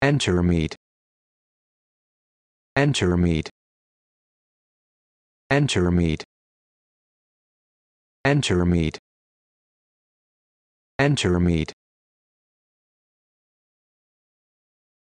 Enter meat. Enter meat. Enter meat. Enter meat. Enter meat.